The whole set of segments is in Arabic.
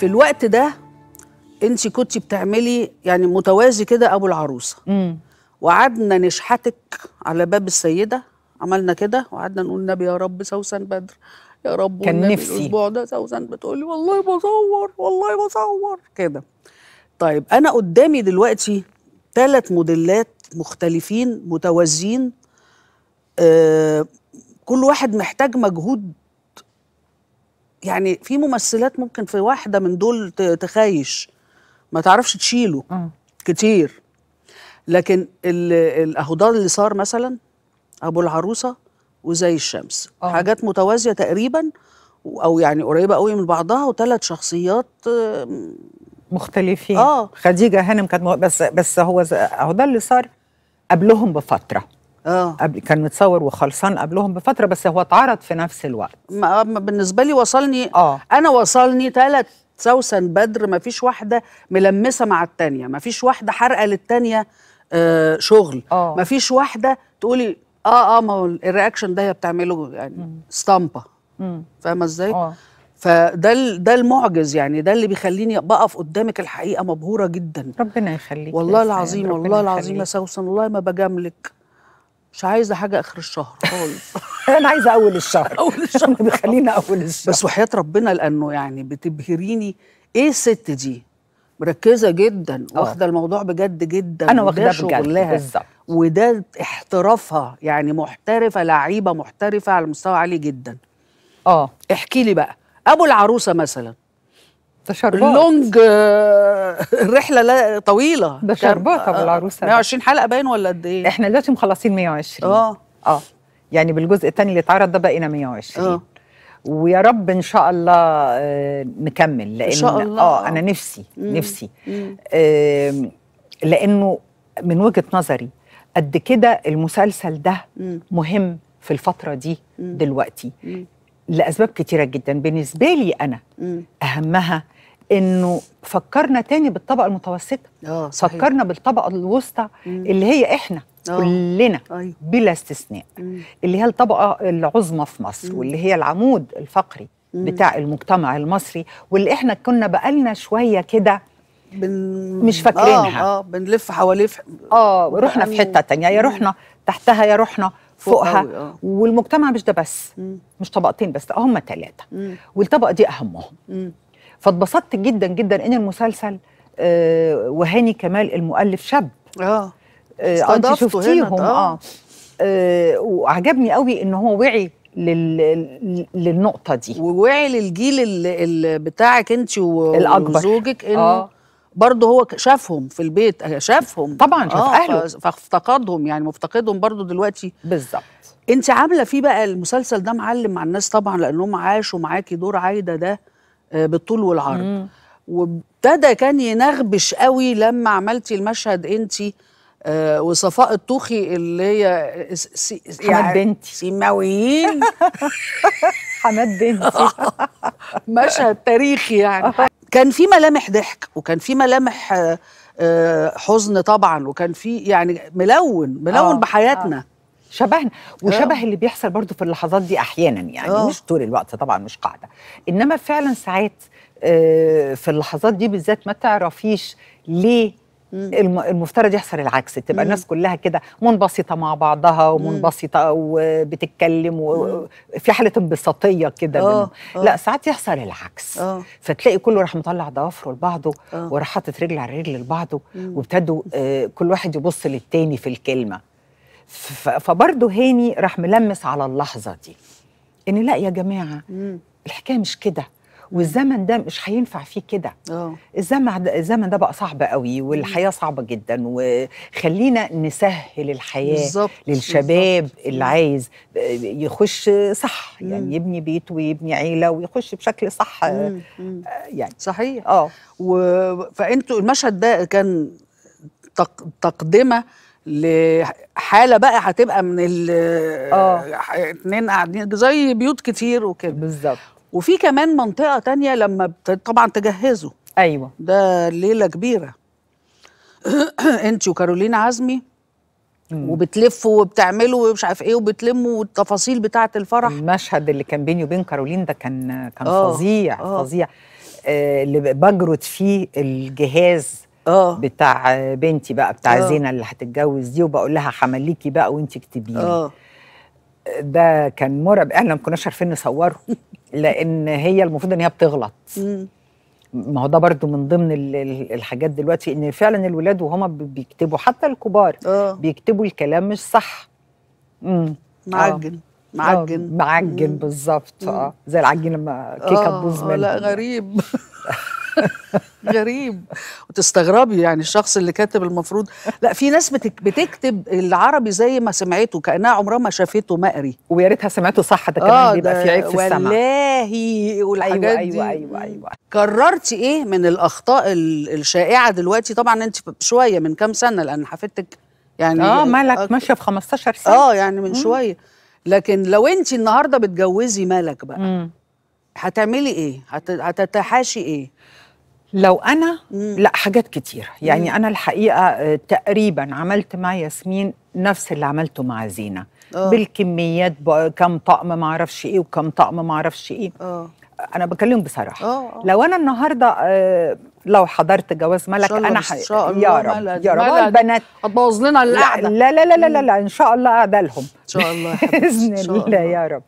في الوقت ده انت كنت بتعملي يعني متوازي كده ابو العروسه وقعدنا نشحتك على باب السيده عملنا كده وقعدنا نقول نبي يا رب سوسن بدر يا رب كان نفسي الاسبوع ده سوسن بتقولي والله بصور والله بصور كده طيب انا قدامي دلوقتي ثلاث موديلات مختلفين متوازيين آه كل واحد محتاج مجهود يعني في ممثلات ممكن في واحده من دول تخايش ما تعرفش تشيله آه. كتير لكن اهو ده اللي صار مثلا ابو العروسه وزي الشمس أوه. حاجات متوازيه تقريبا او يعني قريبه قوي من بعضها وثلاث شخصيات مختلفين اه خديجه هانم كانت بس بس هو اهو ده اللي صار قبلهم بفتره اه قبل كان متصور وخلصان قبلهم بفتره بس هو اتعرض في نفس الوقت ما آه، بالنسبه لي وصلني اه انا وصلني ثلاث سوسن بدر ما فيش واحده ملمسه مع الثانيه ما فيش واحده حارقه للثانيه آه شغل آه. ما فيش واحده تقولي اه اه ما هو الرياكشن ده هي بتعمله يعني استامبه فاهمه ازاي؟ آه. فده ده المعجز يعني ده اللي بيخليني بقف قدامك الحقيقه مبهوره جدا ربنا يخليك والله العظيم والله العظيم يا سوسن والله ما بجاملك مش عايزه حاجه اخر الشهر خالص انا عايزه اول الشهر اول الشهر خلينا اول الشهر بس وحياه ربنا لانه يعني بتبهريني ايه الست دي مركزه جدا آه. واخده الموضوع بجد جدا انا واخده بجد بالظبط وده احترافها يعني محترفه لعيبه محترفه على مستوى عالي جدا اه احكي لي بقى ابو العروسه مثلا ده شربات لونج آه، الرحله لا طويله ده شربات ابو آه، العروسه 120 حلقه باين ولا قد ايه؟ احنا دلوقتي مخلصين 120 اه اه يعني بالجزء الثاني اللي اتعرض ده بقينا 120 اه ويا رب ان شاء الله آه، نكمل لان ان شاء الله اه انا نفسي مم. نفسي مم. آه لانه من وجهه نظري قد كده المسلسل ده مم. مهم في الفتره دي مم. دلوقتي مم. لاسباب كتيره جدا بالنسبه لي انا مم. اهمها انه فكرنا تاني بالطبقه المتوسطه آه صحيح. فكرنا بالطبقه الوسطى اللي هي احنا أوه. كلنا أيوه. بلا استثناء مم. اللي هي الطبقه العظمى في مصر مم. واللي هي العمود الفقري مم. بتاع المجتمع المصري واللي احنا كنا بقالنا شويه كده بن... مش فاكرينها اه اه بنلف حواليه اه رحنا في يعني حته تانية يا رحنا تحتها يا رحنا فوقها آه. والمجتمع مش ده بس مم. مش طبقتين بس هم ثلاثه والطبقه دي اهمهم فاتبسطت جدا جدا ان المسلسل آه، وهاني كمال المؤلف شاب اه, آه، انت شفتيهم آه. اه, آه وعجبني قوي ان هو وعي لل... للنقطة دي ووعي للجيل اللي بتاعك انت و... الأكبر. وزوجك انه آه. برضه هو شافهم في البيت شافهم طبعا شاف آه اهله فافتقدهم يعني مفتقدهم برضه دلوقتي بالظبط انت عامله فيه بقى المسلسل ده معلم مع الناس طبعا لانهم عاشوا معاكي دور عايده ده آه، بالطول والعرض وابتدى كان ينغبش قوي لما عملتي المشهد انت آه، وصفاء الطوخي اللي هي سي حماد يعني بنتي سيماويين حماد بنتي مشهد تاريخي يعني كان في ملامح ضحك وكان في ملامح آه، حزن طبعا وكان في يعني ملون ملون آه بحياتنا شبهنا وشبه أوه. اللي بيحصل برضو في اللحظات دي احيانا يعني أوه. مش طول الوقت طبعا مش قاعده انما فعلا ساعات آه، في اللحظات دي بالذات ما تعرفيش ليه المفترض يحصل العكس تبقى الناس كلها كده منبسطه مع بعضها ومنبسطه وبتتكلم وفي حاله انبساطيه كده آه، آه. لا ساعات يحصل العكس أوه. فتلاقي كله راح مطلع ضوافره لبعضه وراح حاطط رجل على رجل لبعضه وابتدوا كل واحد يبص للتاني في الكلمه فبرضه هاني راح ملمس على اللحظه دي ان لا يا جماعه الحكايه مش كده والزمن ده مش هينفع فيه كده آه. الزمن الزمن ده بقى صعب قوي والحياه صعبه جدا وخلينا نسهل الحياه بالزبط. للشباب بالزبط. اللي عايز يخش صح يعني مم. يعني يبني بيت ويبني عيله ويخش بشكل صح مم. آه، مم. يعني صحيح اه و... فانتوا المشهد ده كان تق... تقدمه لحاله بقى هتبقى من ال آه. اتنين قاعدين زي بيوت كتير وكده بالظبط وفي كمان منطقه تانية لما بت... طبعا تجهزوا ايوه ده ليله كبيره انت وكارولين عزمي وبتلفوا وبتعملوا ومش عارف ايه وبتلموا والتفاصيل بتاعه الفرح المشهد اللي كان بيني وبين كارولين ده كان كان آه. فظيع آه. فظيع اللي بجرد فيه الجهاز اه بتاع بنتي بقى بتاع آه. زينه اللي هتتجوز دي وبقول لها حمليكي بقى وانت اكتبي اه ده كان مرعب احنا ما كناش عارفين نصوره لان هي المفروض ان هي بتغلط ما هو ده برضو من ضمن الحاجات دلوقتي ان فعلا الولاد وهما بيكتبوا حتى الكبار أوه. بيكتبوا الكلام مش صح امم معجن أوه. معجن آه، معجن بالظبط اه زي العجين لما كيكه آه، تبوظ لا غريب غريب وتستغربي يعني الشخص اللي كاتب المفروض لا في ناس بتكتب العربي زي ما سمعته كانها عمرها ما شافته مقري ويا ريتها سمعته صح ده كمان آه بيبقى في عيب في السمع والله والحاجات أيوة دي أيوة, أيوة أيوة كررتي ايه من الاخطاء الشائعه دلوقتي طبعا انت شويه من كام سنه لان حفيدتك يعني اه مالك أك... ماشيه في 15 سنه اه يعني من مم. شويه لكن لو انت النهارده بتجوزي مالك بقى مم. هتعملي ايه؟ هتتحاشي ايه؟ لو انا مم. لا حاجات كتير يعني مم. انا الحقيقه آه، تقريبا عملت مع ياسمين نفس اللي عملته مع زينه أوه. بالكميات كم طقم ما اعرفش ايه وكم طقم ما اعرفش ايه أوه. انا بكلم بصراحه أوه. أوه. لو انا النهارده آه لو حضرت جواز ملك انا ح... يا رب ملد. يا رب البنات هتبوظ لنا القعده لا لا لا لا لا, لا, ان شاء الله قاعده لهم ان شاء الله باذن الله يا رب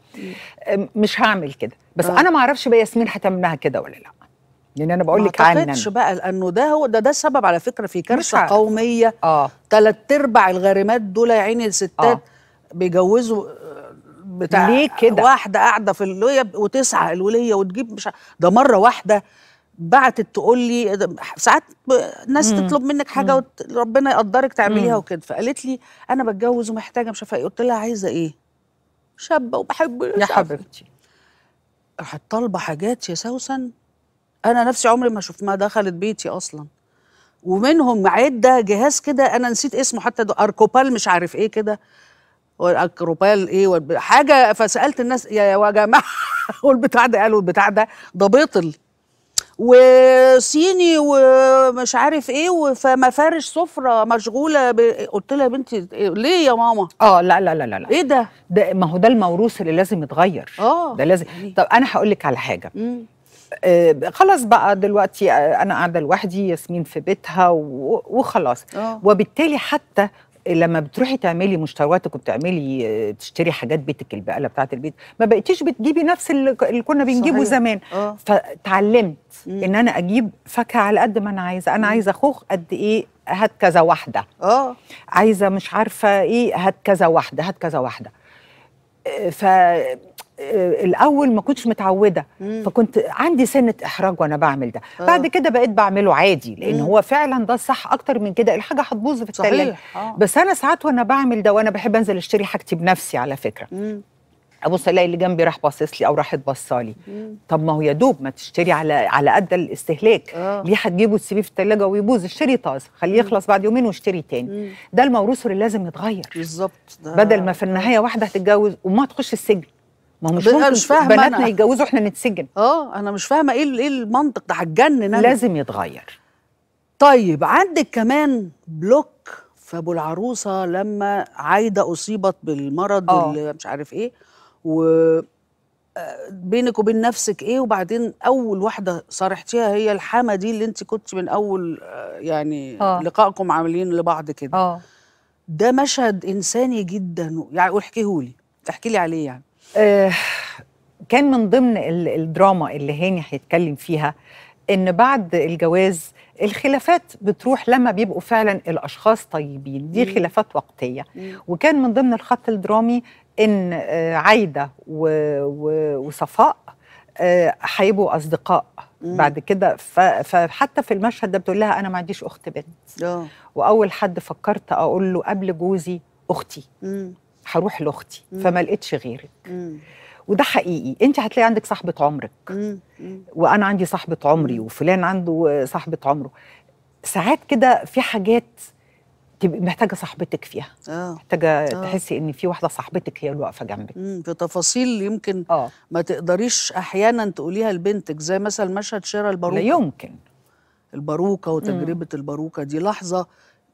مش هعمل كده بس أوه. انا ما اعرفش بقى ياسمين هتعملها كده ولا لا يعني انا بقول لك عنا ما اعتقدش بقى لانه ده هو ده ده سبب على فكره في كارثه قوميه اه ثلاث ارباع الغارمات دول يا عيني الستات آه. بيجوزوا آه، بتاع ليه كده؟ واحده قاعده في الوليه وتسعى الوليه وتجيب مش ده مره واحده بعتت تقول لي ساعات ناس مم. تطلب منك حاجه وربنا ربنا يقدرك تعمليها وكده فقالت لي انا بتجوز ومحتاجه مش عارفه إيه. قلت لها عايزه ايه؟ شابه وبحب يا حبيبتي راحت طالبه حاجات يا سوسن انا نفسي عمري ما شفت ما دخلت بيتي اصلا ومنهم عده جهاز كده انا نسيت اسمه حتى اركوبال مش عارف ايه كده اركوبال ايه حاجه فسالت الناس يا جماعه والبتاع ده قالوا البتاع ده ده بيطل وصيني ومش عارف ايه فمفارش سفره مشغوله ب... قلت لها يا بنتي ليه يا ماما اه لا لا لا لا ايه ده ده ما هو ده الموروث اللي لازم يتغير اه ده لازم يعني طب انا هقول لك على حاجه مم. آه، خلاص بقى دلوقتي آه، انا قاعده لوحدي ياسمين في بيتها وخلاص آه. وبالتالي حتى لما بتروحي تعملي مشترياتك وبتعملي تشتري حاجات بيتك البقاله بتاعه البيت ما بقيتيش بتجيبي نفس اللي كنا بنجيبه زمان أوه. فتعلمت مم. ان انا اجيب فاكهه على قد ما انا عايزه انا عايزه خوخ قد ايه هات كذا واحده اه عايزه مش عارفه ايه هات كذا واحده هات كذا واحده ف الاول ما كنتش متعوده مم. فكنت عندي سنه احراج وانا بعمل ده آه. بعد كده بقيت بعمله عادي لان مم. هو فعلا ده الصح اكتر من كده الحاجه هتبوظ في آه. بس انا ساعات وانا بعمل ده وانا بحب انزل اشتري حاجتي بنفسي على فكره مم. ابص الاقي اللي جنبي راح باصص لي او راحت بصالي طب ما هو يا دوب ما تشتري على على قد الاستهلاك أوه. ليه هتجيبه تسيبيه في الثلاجه ويبوظ اشتري طازه خليه يخلص بعد يومين واشتري تاني مم. ده الموروث اللي لازم يتغير بالظبط بدل ما في النهايه واحده هتتجوز وما تخش السجن ما هو مش ممكن مش فاهمه بناتنا أنا... يتجوزوا احنا نتسجن اه انا مش فاهمه ايه ايه المنطق ده هتجنن لازم يتغير طيب عندك كمان بلوك فابو العروسه لما عايده اصيبت بالمرض آه. اللي مش عارف ايه و آه، بينك وبين نفسك ايه وبعدين اول واحده صارحتيها هي الحامه دي اللي انت كنت من اول آه، يعني أوه. لقائكم عاملين لبعض كده اه ده مشهد انساني جدا يعني لي احكي لي عليه يعني آه، كان من ضمن الدراما اللي هاني هيتكلم فيها ان بعد الجواز الخلافات بتروح لما بيبقوا فعلا الاشخاص طيبين دي خلافات وقتيه وكان من ضمن الخط الدرامي ان آه، عايده وصفاء آه، هيبقوا اصدقاء بعد كده فحتى في المشهد ده بتقول لها انا ما عنديش اخت بنت واول حد فكرت اقول له قبل جوزي اختي هروح لاختي فما لقيتش غيرك مم. وده حقيقي انت هتلاقي عندك صاحبه عمرك مم. مم. وانا عندي صاحبه عمري وفلان عنده صاحبه عمره ساعات كده في حاجات تبقي محتاجه صاحبتك فيها آه. محتاجه آه. تحسي ان في واحده صاحبتك هي اللي واقفه جنبك مم. في تفاصيل يمكن آه. ما تقدريش احيانا تقوليها لبنتك زي مثلا مشهد شراء الباروكه لا يمكن الباروكه وتجربه مم. الباروكه دي لحظه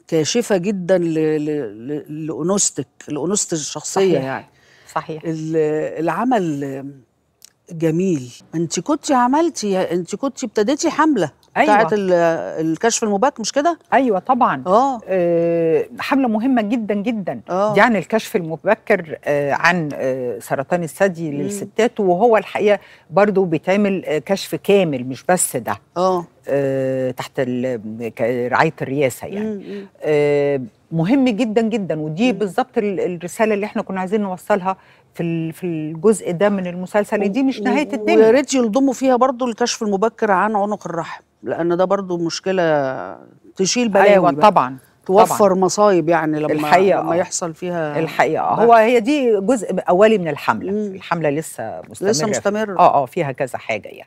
كاشفه جدا لانوثتك لانوثتي الشخصيه صحيح. يعني صحيح العمل جميل انت كنت عملتي انت كنت ابتديتي حمله أيوة. بتاعه الكشف المبكر مش كده ايوه طبعا آه. آه حمله مهمه جدا جدا آه. دي يعني عن الكشف المبكر آه عن آه سرطان الثدي للستات وهو الحقيقه برضو بيتعمل آه كشف كامل مش بس ده آه. آه تحت رعايه الرياسه يعني مم. آه مهم جدا جدا ودي بالظبط الرساله اللي احنا كنا عايزين نوصلها في في الجزء ده من المسلسل دي مش نهايه الدنيا ويا ريت يلضموا فيها برضو الكشف المبكر عن عنق الرحم لان ده برضو مشكله تشيل بلاوي أيوة طبعا توفر طبعا. مصايب يعني لما الحقيقة لما آه. يحصل فيها الحقيقه آه. بقى. هو هي دي جزء اولي من الحمله مم. الحمله لسه مستمره لسه مستمره اه اه فيها كذا حاجه يعني